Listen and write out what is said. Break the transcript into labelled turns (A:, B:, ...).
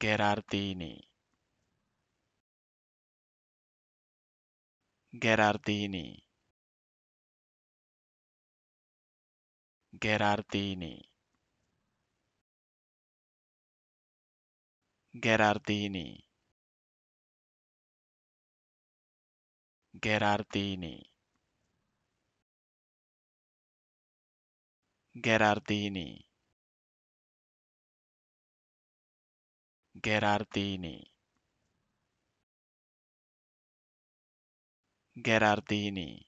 A: Gerardini. Gerardini. Gerardini. Gerardini. Gerardini. Gerardini. Gerardini.